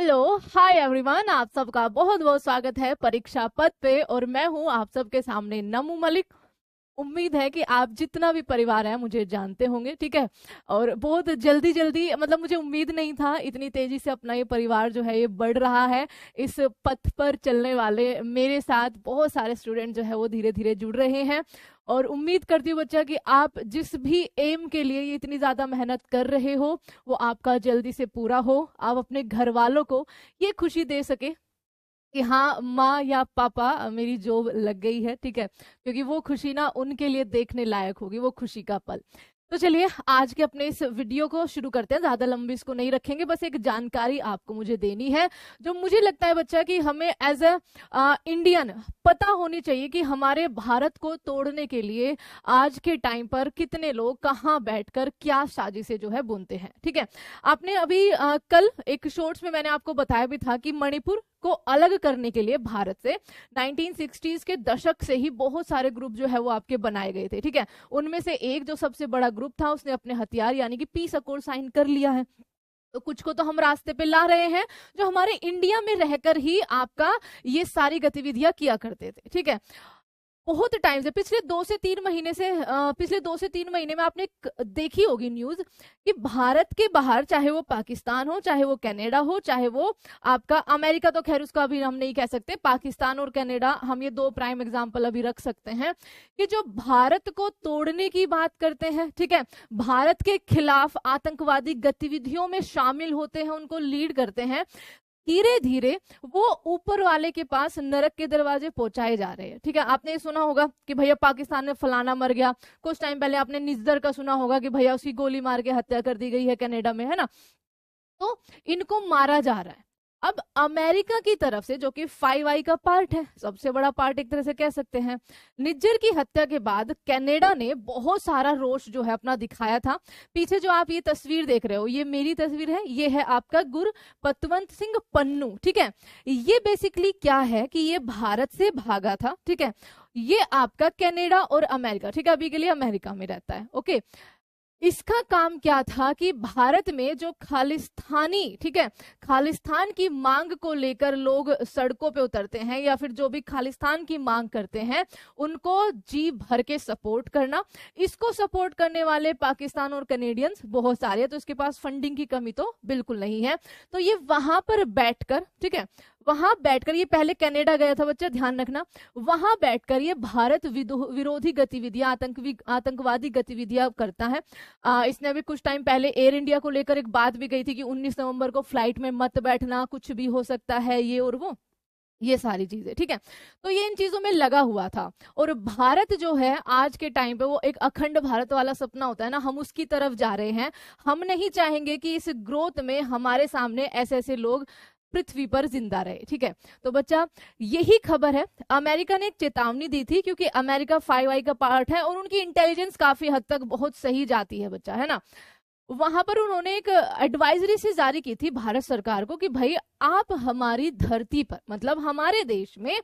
hello hi everyone आप सबका बहुत बहुत स्वागत है परीक्षा पद पे और मैं हूँ आप सबके सामने नमू मलिक उम्मीद है कि आप जितना भी परिवार है मुझे जानते होंगे ठीक है और बहुत जल्दी जल्दी मतलब मुझे उम्मीद नहीं था इतनी तेजी से अपना ये परिवार जो है ये बढ़ रहा है इस पथ पर चलने वाले मेरे साथ बहुत सारे स्टूडेंट जो है वो धीरे धीरे जुड़ रहे हैं और उम्मीद करती हूँ बच्चा कि आप जिस भी एम के लिए ये इतनी ज़्यादा मेहनत कर रहे हो वो आपका जल्दी से पूरा हो आप अपने घर वालों को ये खुशी दे सके कि हाँ माँ या पापा मेरी जॉब लग गई है ठीक है क्योंकि वो खुशी ना उनके लिए देखने लायक होगी वो खुशी का पल तो चलिए आज के अपने इस वीडियो को शुरू करते हैं ज्यादा लंबी इसको नहीं रखेंगे बस एक जानकारी आपको मुझे देनी है जो मुझे लगता है बच्चा कि हमें एज ए इंडियन पता होनी चाहिए कि हमारे भारत को तोड़ने के लिए आज के टाइम पर कितने लोग कहाँ बैठकर क्या साजिशें जो है बुनते हैं ठीक है आपने अभी आ, कल एक शोर्ट्स में मैंने आपको बताया भी था कि मणिपुर को अलग करने के लिए भारत से 1960s के दशक से ही बहुत सारे ग्रुप जो है वो आपके बनाए गए थे ठीक है उनमें से एक जो सबसे बड़ा ग्रुप था उसने अपने हथियार यानी कि पीस अकोर्ड साइन कर लिया है तो कुछ को तो हम रास्ते पे ला रहे हैं जो हमारे इंडिया में रहकर ही आपका ये सारी गतिविधियां किया करते थे ठीक है बहुत टाइम से पिछले दो से तीन महीने से पिछले दो से तीन महीने में आपने देखी होगी न्यूज कि भारत के बाहर चाहे वो पाकिस्तान हो चाहे वो कनाडा हो चाहे वो आपका अमेरिका तो खैर उसका अभी हम नहीं कह सकते पाकिस्तान और कनाडा हम ये दो प्राइम एग्जाम्पल अभी रख सकते हैं कि जो भारत को तोड़ने की बात करते हैं ठीक है भारत के खिलाफ आतंकवादी गतिविधियों में शामिल होते हैं उनको लीड करते हैं धीरे धीरे वो ऊपर वाले के पास नरक के दरवाजे पहुंचाए जा रहे हैं ठीक है आपने ये सुना होगा कि भैया पाकिस्तान में फलाना मर गया कुछ टाइम पहले आपने निजर का सुना होगा कि भैया उसकी गोली मार के हत्या कर दी गई है कनाडा में है ना तो इनको मारा जा रहा है अब अमेरिका की तरफ से जो कि फाइव आई का पार्ट है सबसे बड़ा पार्ट एक तरह से कह सकते हैं निज्जर की हत्या के बाद कनाडा ने बहुत सारा रोष जो है अपना दिखाया था पीछे जो आप ये तस्वीर देख रहे हो ये मेरी तस्वीर है ये है आपका गुरु पतवंत सिंह पन्नू ठीक है ये बेसिकली क्या है कि ये भारत से भागा था ठीक है ये आपका कैनेडा और अमेरिका ठीक है अभी के लिए अमेरिका में रहता है ओके इसका काम क्या था कि भारत में जो खालिस्तानी ठीक है खालिस्तान की मांग को लेकर लोग सड़कों पे उतरते हैं या फिर जो भी खालिस्तान की मांग करते हैं उनको जी भर के सपोर्ट करना इसको सपोर्ट करने वाले पाकिस्तान और कनेडियंस बहुत सारे हैं तो इसके पास फंडिंग की कमी तो बिल्कुल नहीं है तो ये वहां पर बैठकर ठीक है वहां बैठकर ये पहले कनाडा गया था बच्चा ध्यान रखना वहां बैठकर ये भारत विरोधी गतिविधियां आतंक आतंकवादी गतिविधियां करता है आ, इसने अभी कुछ टाइम पहले एयर इंडिया को लेकर एक बात भी गई थी कि 19 नवंबर को फ्लाइट में मत बैठना कुछ भी हो सकता है ये और वो ये सारी चीजें ठीक है तो ये इन चीजों में लगा हुआ था और भारत जो है आज के टाइम पे वो एक अखंड भारत वाला सपना होता है ना हम उसकी तरफ जा रहे हैं हम नहीं चाहेंगे कि इस ग्रोथ में हमारे सामने ऐसे ऐसे लोग पृथ्वी पर जिंदा रहे ठीक है तो बच्चा यही खबर है अमेरिका ने एक चेतावनी दी थी क्योंकि अमेरिका फाइव आई का पार्ट है और उनकी इंटेलिजेंस काफी हद तक बहुत सही जाती है बच्चा है ना वहां पर उन्होंने एक एडवाइजरी से जारी की थी भारत सरकार को कि भाई आप हमारी धरती पर मतलब हमारे देश में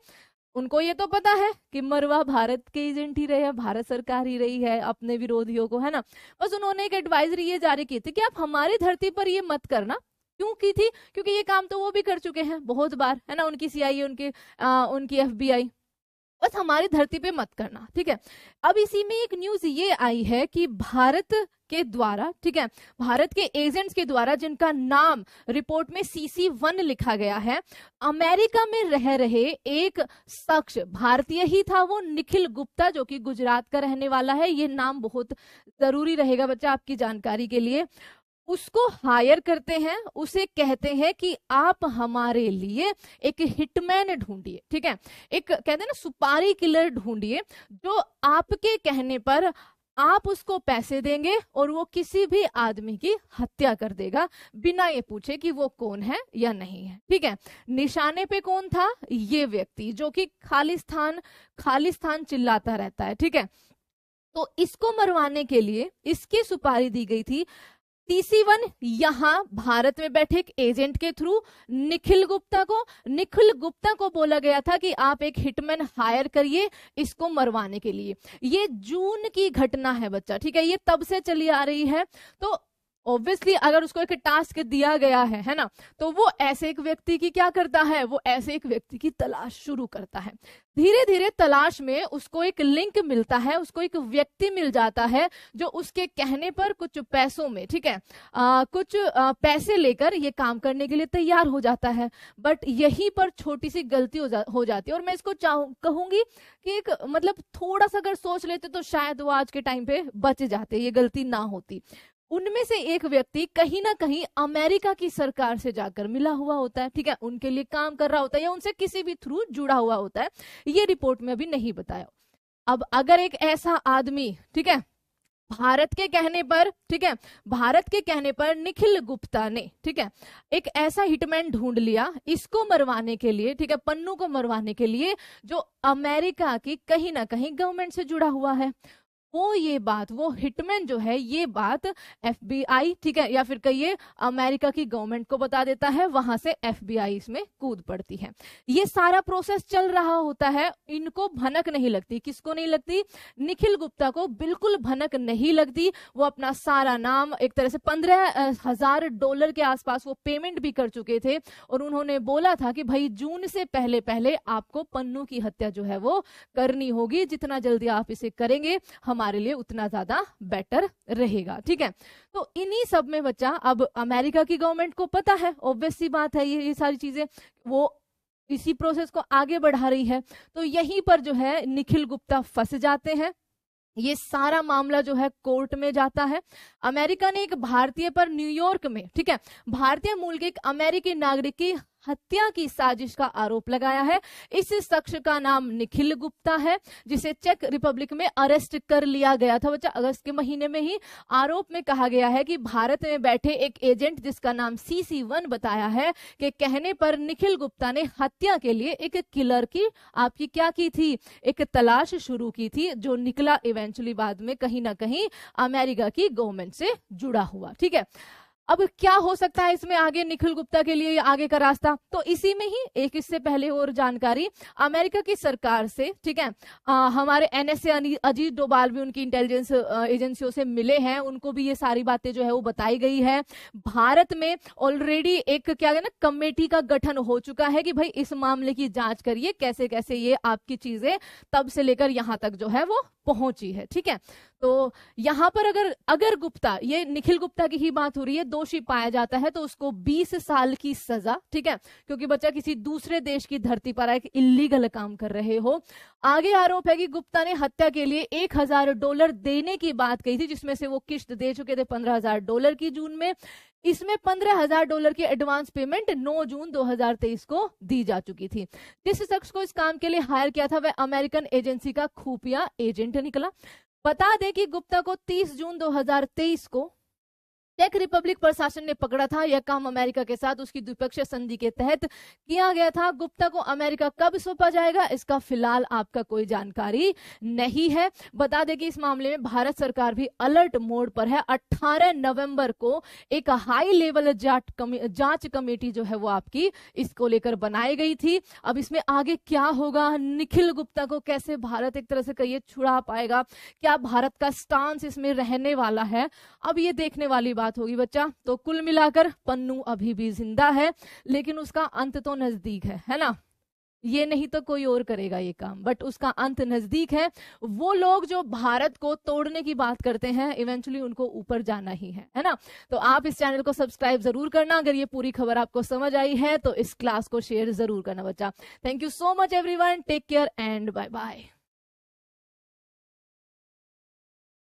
उनको ये तो पता है कि मरवा भारत के एजेंट ही रहे हैं भारत सरकार ही रही है अपने विरोधियों को है ना बस उन्होंने एक एडवाइजरी ये जारी की थी कि आप हमारी धरती पर ये मत करना क्यों की थी क्योंकि ये काम तो वो भी कर चुके हैं बहुत बार है ना उनकी सीआईए उनकी आ, उनकी एफबीआई बस हमारी धरती पे मत करना ठीक है अब इसी में एक न्यूज ये आई है कि भारत के द्वारा ठीक है भारत के एजेंट्स के द्वारा जिनका नाम रिपोर्ट में सीसी वन लिखा गया है अमेरिका में रह रहे एक शख्स भारतीय ही था वो निखिल गुप्ता जो कि गुजरात का रहने वाला है ये नाम बहुत जरूरी रहेगा बच्चा आपकी जानकारी के लिए उसको हायर करते हैं उसे कहते हैं कि आप हमारे लिए एक हिटमैन ढूंढिए ठीक है एक कहते हैं ना सुपारी किलर ढूंढिए जो आपके कहने पर आप उसको पैसे देंगे और वो किसी भी आदमी की हत्या कर देगा बिना ये पूछे कि वो कौन है या नहीं है ठीक है निशाने पे कौन था ये व्यक्ति जो कि खालिस्तान खालिस्तान चिल्लाता रहता है ठीक है तो इसको मरवाने के लिए इसकी सुपारी दी गई थी टीसी वन यहाँ भारत में बैठे एक एजेंट के थ्रू निखिल गुप्ता को निखिल गुप्ता को बोला गया था कि आप एक हिटमैन हायर करिए इसको मरवाने के लिए ये जून की घटना है बच्चा ठीक है ये तब से चली आ रही है तो ऑब्वियसली अगर उसको एक टास्क दिया गया है है ना तो वो ऐसे एक व्यक्ति की क्या करता है वो ऐसे एक व्यक्ति की तलाश शुरू करता है धीरे धीरे तलाश में उसको एक लिंक मिलता है उसको एक व्यक्ति मिल जाता है जो उसके कहने पर कुछ पैसों में ठीक है आ, कुछ आ, पैसे लेकर ये काम करने के लिए तैयार हो जाता है बट यहीं पर छोटी सी गलती हो, जा, हो जाती है और मैं इसको चाहू कहूंगी कि एक मतलब थोड़ा सा अगर सोच लेते तो शायद वो आज के टाइम पे बच जाते ये गलती ना होती उनमें से एक व्यक्ति कहीं ना कहीं अमेरिका की सरकार से जाकर मिला हुआ होता है ठीक है उनके लिए काम कर रहा होता है या उनसे किसी भी थ्रू जुड़ा हुआ होता है ये रिपोर्ट में अभी नहीं बताया अब अगर एक ऐसा आदमी ठीक है भारत के कहने पर ठीक है भारत के कहने पर निखिल गुप्ता ने ठीक है एक ऐसा हिटमैन ढूंढ लिया इसको मरवाने के लिए ठीक है पन्नू को मरवाने के लिए जो अमेरिका की कहीं ना कहीं गवर्नमेंट से जुड़ा हुआ है वो ये बात वो हिटमैन जो है ये बात एफबीआई ठीक है या फिर कहिए अमेरिका की गवर्नमेंट को बता देता है वहां से एफबीआई इसमें कूद पड़ती है ये सारा प्रोसेस चल रहा होता है इनको भनक नहीं लगती किसको नहीं लगती निखिल गुप्ता को बिल्कुल भनक नहीं लगती वो अपना सारा नाम एक तरह से पंद्रह हजार डॉलर के आसपास वो पेमेंट भी कर चुके थे और उन्होंने बोला था कि भाई जून से पहले पहले आपको पन्नू की हत्या जो है वो करनी होगी जितना जल्दी आप इसे करेंगे हम हमारे लिए उतना ज्यादा बेटर रहेगा ठीक है तो इन्हीं सब में बच्चा अब अमेरिका की गवर्नमेंट को पता है ऑब्वियस सी बात है ये ये सारी चीजें वो इसी प्रोसेस को आगे बढ़ा रही है तो यहीं पर जो है निखिल गुप्ता फंस जाते हैं ये सारा मामला जो है कोर्ट में जाता है अमेरिका ने एक भारतीय पर न्यूयॉर्क में ठीक है भारतीय मूल के एक अमेरिकी नागरिक की हत्या की साजिश का आरोप लगाया है इस शख्स का नाम निखिल गुप्ता है जिसे चेक रिपब्लिक में अरेस्ट कर लिया गया था बच्चा अगस्त के महीने में ही आरोप में कहा गया है कि भारत में बैठे एक एजेंट जिसका नाम सीसी वन बताया है कि कहने पर निखिल गुप्ता ने हत्या के लिए एक किलर की आपकी क्या की थी एक तलाश शुरू की थी जो निकला इवेंचुअली बाद में कहीं ना कहीं अमेरिका की गवर्नमेंट से जुड़ा हुआ ठीक है अब क्या हो सकता है इसमें आगे निखिल गुप्ता के लिए आगे का रास्ता तो इसी में ही एक इससे पहले और जानकारी अमेरिका की सरकार से ठीक है आ, हमारे एनएसए अजीत डोभाल भी उनकी इंटेलिजेंस एजेंसियों से मिले हैं उनको भी ये सारी बातें जो है वो बताई गई है भारत में ऑलरेडी एक क्या है ना कमेटी का गठन हो चुका है कि भाई इस मामले की जांच करिए कैसे कैसे ये आपकी चीजें तब से लेकर यहां तक जो है वो पहुंची है ठीक है तो यहां पर अगर अगर गुप्ता ये निखिल गुप्ता की ही बात हो रही है दोषी पाया जाता है तो उसको 20 साल की सजा ठीक है क्योंकि बच्चा किसी दूसरे देश की धरती पर एक इलीगल काम कर रहे हो आगे आरोप है कि गुप्ता ने हत्या के लिए एक हजार डॉलर देने की बात कही थी जिसमें से वो किश्त दे चुके थे पंद्रह हजार डॉलर की जून में इसमें पंद्रह हजार डॉलर की एडवांस पेमेंट 9 जून 2023 को दी जा चुकी थी जिस शख्स को इस काम के लिए हायर किया था वह अमेरिकन एजेंसी का खुफिया एजेंट निकला बता दें कि गुप्ता को 30 जून 2023 को चेक रिपब्लिक प्रशासन ने पकड़ा था यह काम अमेरिका के साथ उसकी द्विपक्षीय संधि के तहत किया गया था गुप्ता को अमेरिका कब सौंपा जाएगा इसका फिलहाल आपका कोई जानकारी नहीं है बता दें कि इस मामले में भारत सरकार भी अलर्ट मोड पर है 18 नवंबर को एक हाई लेवल जांच जांच कमेटी जो है वो आपकी इसको लेकर बनाई गई थी अब इसमें आगे क्या होगा निखिल गुप्ता को कैसे भारत एक तरह से कहिए छुड़ा पाएगा क्या भारत का स्टांस इसमें रहने वाला है अब ये देखने वाली बात बात होगी बच्चा तो कुल मिलाकर पन्नू अभी भी जिंदा है लेकिन उसका अंत तो नजदीक है है ना ये नहीं तो कोई और करेगा ये काम बट उसका अंत नजदीक है वो लोग जो भारत को तोड़ने की बात करते हैं इवेंचुअली उनको ऊपर जाना ही है है ना तो आप इस चैनल को सब्सक्राइब जरूर करना अगर ये पूरी खबर आपको समझ आई है तो इस क्लास को शेयर जरूर करना बच्चा thank you so much everyone take care and bye bye